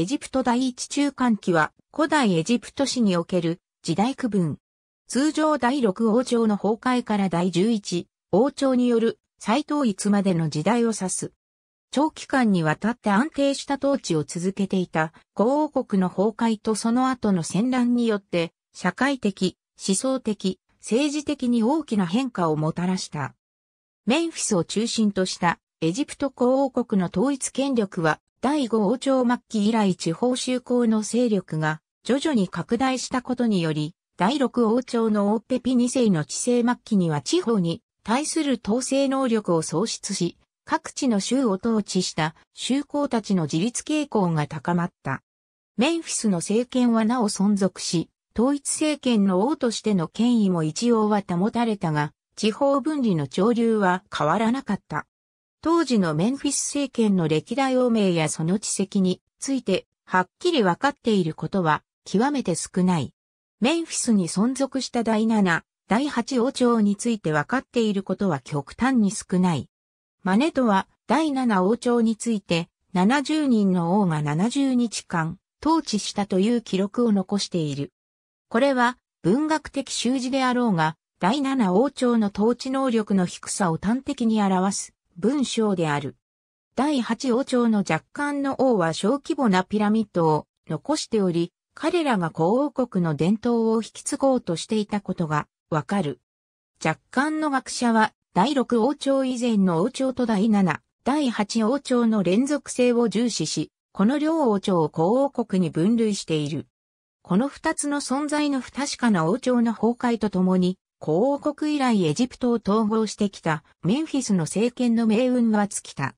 エジプト第一中間期は古代エジプト史における時代区分。通常第6王朝の崩壊から第11王朝による再統一までの時代を指す。長期間にわたって安定した統治を続けていた古王国の崩壊とその後の戦乱によって社会的、思想的、政治的に大きな変化をもたらした。メンフィスを中心としたエジプト古王国の統一権力は第5王朝末期以来地方修行の勢力が徐々に拡大したことにより、第6王朝のオーペピ2世の治世末期には地方に対する統制能力を喪失し、各地の州を統治した州公たちの自立傾向が高まった。メンフィスの政権はなお存続し、統一政権の王としての権威も一応は保たれたが、地方分離の潮流は変わらなかった。当時のメンフィス政権の歴代王名やその地籍について、はっきり分かっていることは、極めて少ない。メンフィスに存続した第7、第8王朝について分かっていることは極端に少ない。マネとは、第7王朝について、70人の王が70日間、統治したという記録を残している。これは、文学的習字であろうが、第7王朝の統治能力の低さを端的に表す文章である。第8王朝の若干の王は小規模なピラミッドを残しており、彼らが皇王国の伝統を引き継ごうとしていたことがわかる。若干の学者は第6王朝以前の王朝と第7、第8王朝の連続性を重視し、この両王朝を皇王国に分類している。この二つの存在の不確かな王朝の崩壊とともに、皇王国以来エジプトを統合してきたメンフィスの政権の命運は尽きた。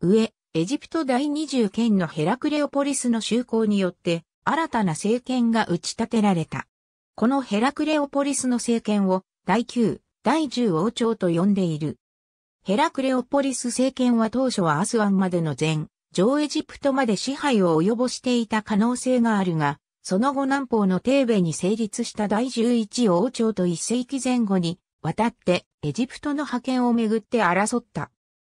上、エジプト第20県のヘラクレオポリスの就航によって新たな政権が打ち立てられた。このヘラクレオポリスの政権を第9、第10王朝と呼んでいる。ヘラクレオポリス政権は当初はアスワンまでの前、上エジプトまで支配を及ぼしていた可能性があるが、その後南方のテーベに成立した第十一王朝と一世紀前後に、渡ってエジプトの覇権をめぐって争った。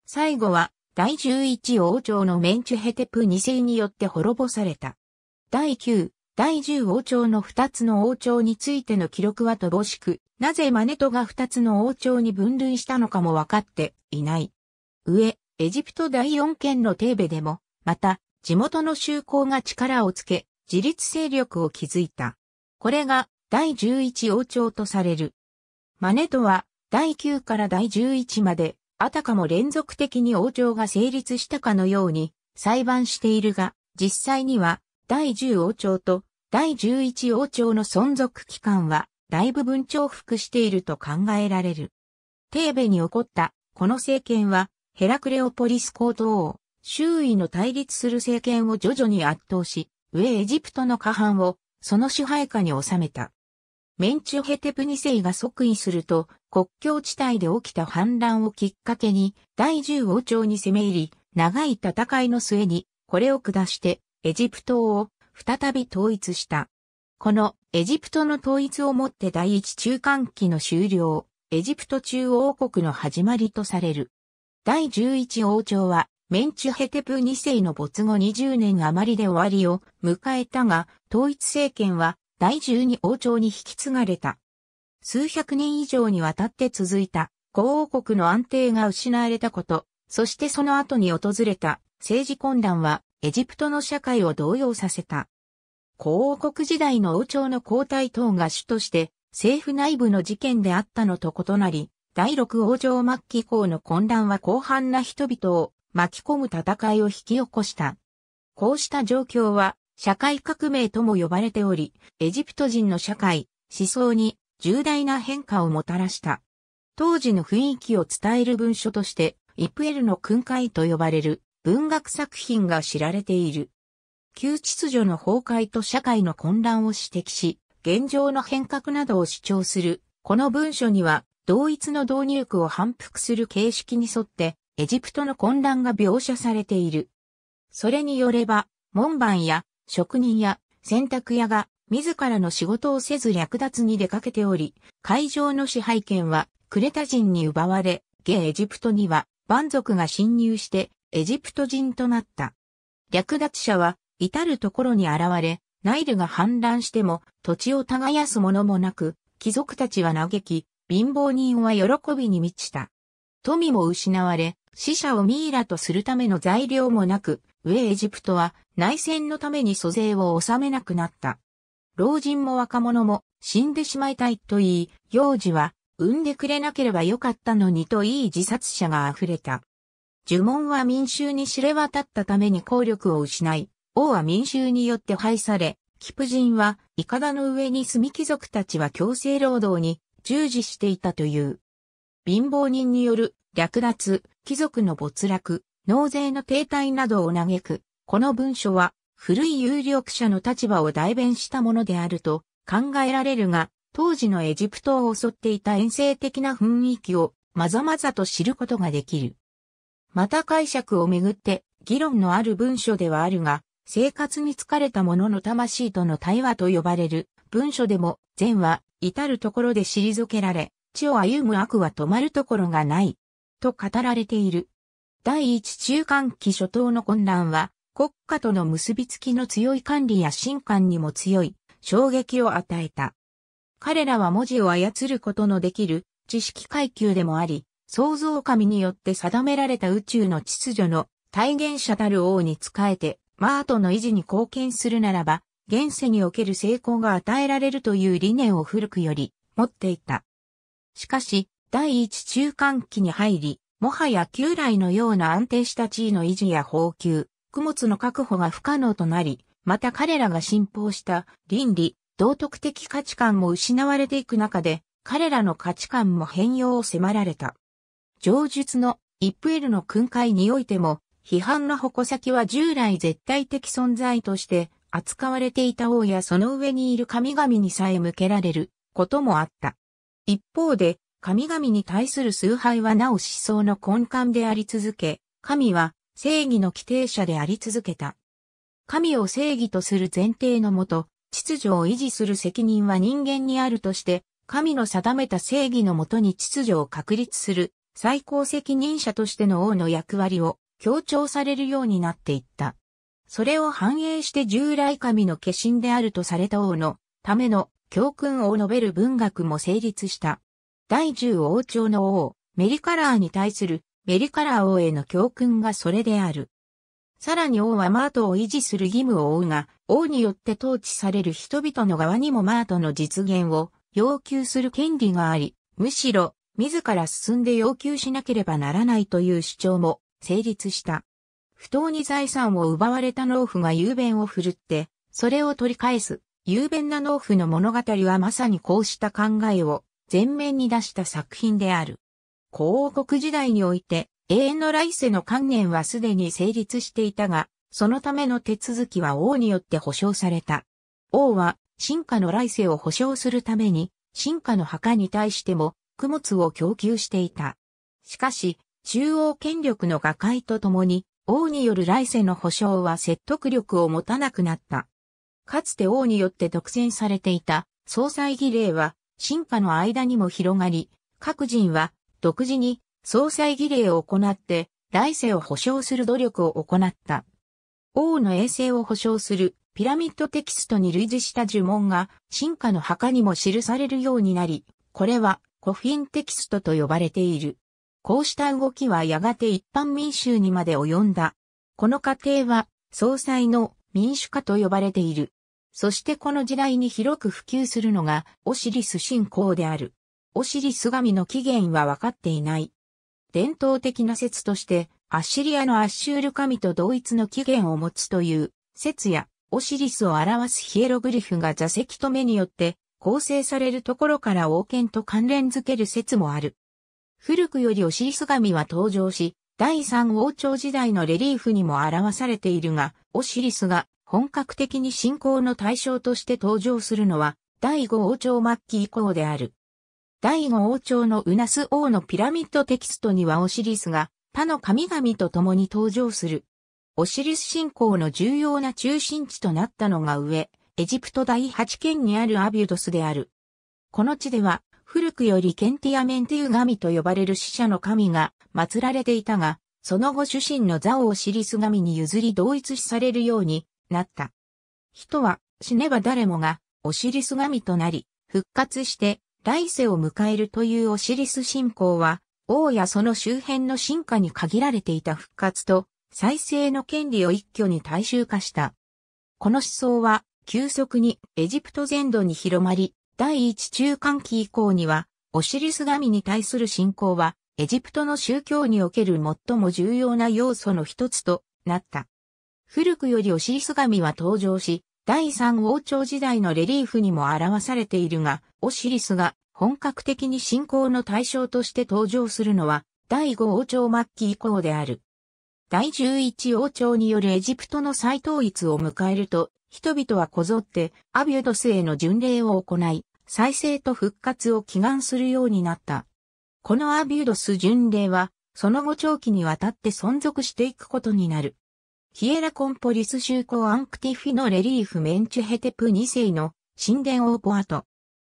最後は、第十一王朝のメンチュヘテプ2世によって滅ぼされた。第九、第十王朝の二つの王朝についての記録は乏しく、なぜマネトが二つの王朝に分類したのかも分かっていない。上、エジプト第四県のテーベでも、また、地元の修行が力をつけ、自立勢力を築いた。これが第11王朝とされる。マネとは第9から第11まで、あたかも連続的に王朝が成立したかのように裁判しているが、実際には第10王朝と第11王朝の存続期間は大部分重複していると考えられる。テーベに起こったこの政権はヘラクレオポリス皇統王、周囲の対立する政権を徐々に圧倒し、上エジプトの下半を、その支配下に収めた。メンチュヘテプ2世が即位すると、国境地帯で起きた反乱をきっかけに、第十王朝に攻め入り、長い戦いの末に、これを下して、エジプトを再び統一した。このエジプトの統一をもって第一中間期の終了、エジプト中央国の始まりとされる。第11王朝はメンチュヘテプ2世の没後20年余りで終わりを迎えたが、統一政権は第12王朝に引き継がれた。数百年以上にわたって続いた、古王国の安定が失われたこと、そしてその後に訪れた政治混乱は、エジプトの社会を動揺させた。古王国時代の王朝の交代等が主として、政府内部の事件であったのと異なり、第六王朝末期以降の混乱は広範な人々を巻き込む戦いを引き起こした。こうした状況は社会革命とも呼ばれており、エジプト人の社会、思想に重大な変化をもたらした。当時の雰囲気を伝える文書として、イプエルの訓戒と呼ばれる文学作品が知られている。旧秩序の崩壊と社会の混乱を指摘し、現状の変革などを主張する、この文書には、同一の導入区を反復する形式に沿って、エジプトの混乱が描写されている。それによれば、門番や職人や洗濯屋が自らの仕事をせず略奪に出かけており、会場の支配権はクレタ人に奪われ、現エジプトには蛮族が侵入してエジプト人となった。略奪者は至るところに現れ、ナイルが氾濫しても土地を耕すものもなく、貴族たちは嘆き、貧乏人は喜びに満ちた。富も失われ、死者をミイラとするための材料もなく、上エジプトは内戦のために租税を納めなくなった。老人も若者も死んでしまいたいと言い、幼児は産んでくれなければよかったのにといい自殺者が溢れた。呪文は民衆に知れ渡ったために効力を失い、王は民衆によって廃され、キプ人は、イカダの上に住み貴族たちは強制労働に従事していたという。貧乏人による略奪、貴族の没落、納税の停滞などを嘆く、この文書は、古い有力者の立場を代弁したものであると考えられるが、当時のエジプトを襲っていた遠征的な雰囲気をまざまざと知ることができる。また解釈をめぐって議論のある文書ではあるが、生活に疲れた者の魂との対話と呼ばれる文書でも善は至るところで退けられ、地を歩む悪は止まるところがないと語られている。第一中間期初頭の混乱は、国家との結びつきの強い管理や神官にも強い衝撃を与えた。彼らは文字を操ることのできる知識階級でもあり、創造神によって定められた宇宙の秩序の体現者たる王に仕えて、マートの維持に貢献するならば、現世における成功が与えられるという理念を古くより持っていた。しかし、第一中間期に入り、もはや旧来のような安定した地位の維持や放給、供物の確保が不可能となり、また彼らが信奉した倫理、道徳的価値観も失われていく中で、彼らの価値観も変容を迫られた。上述のイップエルの訓戒においても、批判の矛先は従来絶対的存在として扱われていた王やその上にいる神々にさえ向けられることもあった。一方で、神々に対する崇拝はなお思想の根幹であり続け、神は正義の規定者であり続けた。神を正義とする前提のもと、秩序を維持する責任は人間にあるとして、神の定めた正義のもとに秩序を確立する最高責任者としての王の役割を強調されるようになっていった。それを反映して従来神の化身であるとされた王のための教訓を述べる文学も成立した。第10王朝の王、メリカラーに対するメリカラー王への教訓がそれである。さらに王はマートを維持する義務を負うが、王によって統治される人々の側にもマートの実現を要求する権利があり、むしろ自ら進んで要求しなければならないという主張も成立した。不当に財産を奪われた農夫が雄弁を振るって、それを取り返す、雄弁な農夫の物語はまさにこうした考えを前面に出した作品である。皇王国時代において、永遠の来世の観念はすでに成立していたが、そのための手続きは王によって保証された。王は、進化の来世を保証するために、進化の墓に対しても、供物を供給していた。しかし、中央権力の瓦解とともに、王による来世の保証は説得力を持たなくなった。かつて王によって独占されていた総裁儀礼は進化の間にも広がり、各人は独自に総裁儀礼を行って来世を保障する努力を行った。王の衛星を保障するピラミッドテキストに類似した呪文が進化の墓にも記されるようになり、これはコフィンテキストと呼ばれている。こうした動きはやがて一般民衆にまで及んだ。この過程は総裁の民主化と呼ばれている。そしてこの時代に広く普及するのがオシリス信仰である。オシリス神の起源は分かっていない。伝統的な説として、アッシリアのアッシュール神と同一の起源を持つという説や、オシリスを表すヒエログリフが座席と目によって構成されるところから王権と関連づける説もある。古くよりオシリス神は登場し、第三王朝時代のレリーフにも表されているが、オシリスが本格的に信仰の対象として登場するのは、第五王朝末期以降である。第五王朝のウナス王のピラミッドテキストにはオシリスが、他の神々と共に登場する。オシリス信仰の重要な中心地となったのが上、エジプト第8県にあるアビュドスである。この地では、古くよりケンティアメンティウ神と呼ばれる死者の神が祀られていたが、その後主神のザオオシリス神に譲り同一視されるようになった。人は死ねば誰もがオシリス神となり、復活して来世を迎えるというオシリス信仰は、王やその周辺の進化に限られていた復活と再生の権利を一挙に大衆化した。この思想は急速にエジプト全土に広まり、第一中間期以降には、オシリス神に対する信仰は、エジプトの宗教における最も重要な要素の一つとなった。古くよりオシリス神は登場し、第三王朝時代のレリーフにも表されているが、オシリスが本格的に信仰の対象として登場するのは、第五王朝末期以降である。第十一王朝によるエジプトの再統一を迎えると、人々はこぞってアビュドスへの巡礼を行い、再生と復活を祈願するようになった。このアビュドス巡礼は、その後長期にわたって存続していくことになる。ヒエラコンポリス修行アンクティフィのレリーフメンチュヘテプ2世の神殿オーポアト。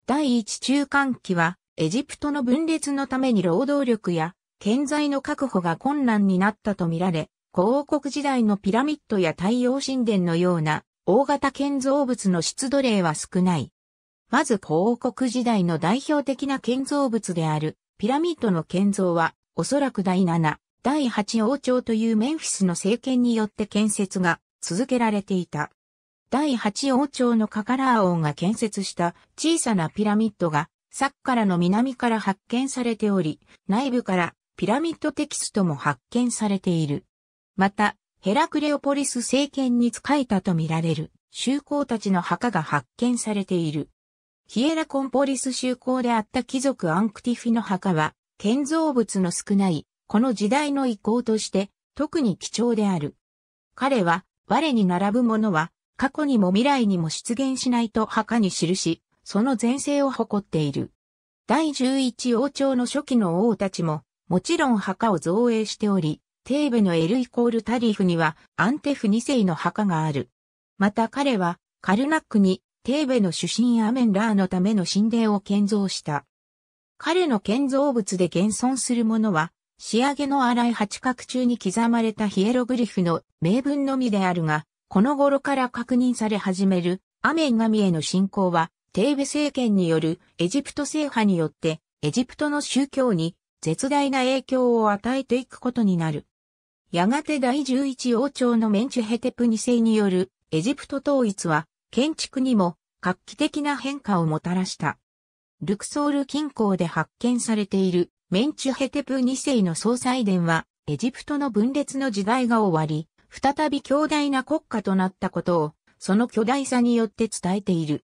第一中間期はエジプトの分裂のために労働力や建材の確保が困難になったとみられ、古王国時代のピラミッドや太陽神殿のような大型建造物の出土例は少ない。まず古王国時代の代表的な建造物であるピラミッドの建造はおそらく第7、第8王朝というメンフィスの政権によって建設が続けられていた。第8王朝のカカラー王が建設した小さなピラミッドがサッカラの南から発見されており、内部からピラミッドテキストも発見されている。また、ヘラクレオポリス政権に仕えたとみられる修行たちの墓が発見されている。ヒエラコンポリス修行であった貴族アンクティフィの墓は、建造物の少ないこの時代の遺構として特に貴重である。彼は、我に並ぶものは、過去にも未来にも出現しないと墓に記し、その前世を誇っている。第十一王朝の初期の王たちも、もちろん墓を造営しており、テーベのエルイコールタリーフにはアンテフ二世の墓がある。また彼はカルナックにテーベの主神アメンラーのための神殿を建造した。彼の建造物で現存するものは仕上げの粗い八角中に刻まれたヒエログリフの名文のみであるが、この頃から確認され始めるアメン神への信仰は、テーベ政権によるエジプト制覇によって、エジプトの宗教に絶大な影響を与えていくことになる。やがて第11王朝のメンチュヘテプ二世によるエジプト統一は建築にも画期的な変化をもたらした。ルクソール近郊で発見されているメンチュヘテプ2世の総裁殿は、エジプトの分裂の時代が終わり、再び強大な国家となったことを、その巨大さによって伝えている。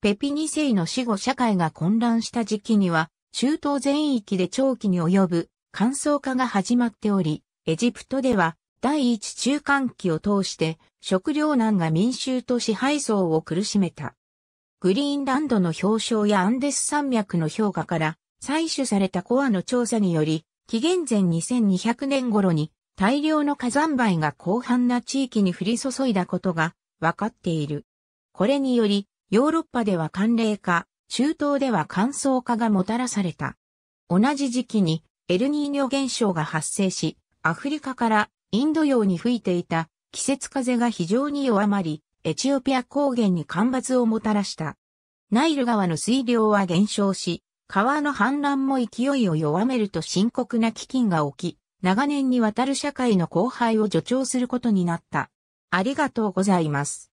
ペピ2世の死後社会が混乱した時期には、中東全域で長期に及ぶ乾燥化が始まっており、エジプトでは第一中間期を通して食糧難が民衆と支配層を苦しめた。グリーンランドの表彰やアンデス山脈の評価から採取されたコアの調査により、紀元前2200年頃に大量の火山灰が広範な地域に降り注いだことが分かっている。これにより、ヨーロッパでは寒冷化、中東では乾燥化がもたらされた。同じ時期にエルニーニョ現象が発生し、アフリカからインド洋に吹いていた季節風が非常に弱まり、エチオピア高原に干ばつをもたらした。ナイル川の水量は減少し、川の氾濫も勢いを弱めると深刻な飢饉が起き、長年にわたる社会の荒廃を助長することになった。ありがとうございます。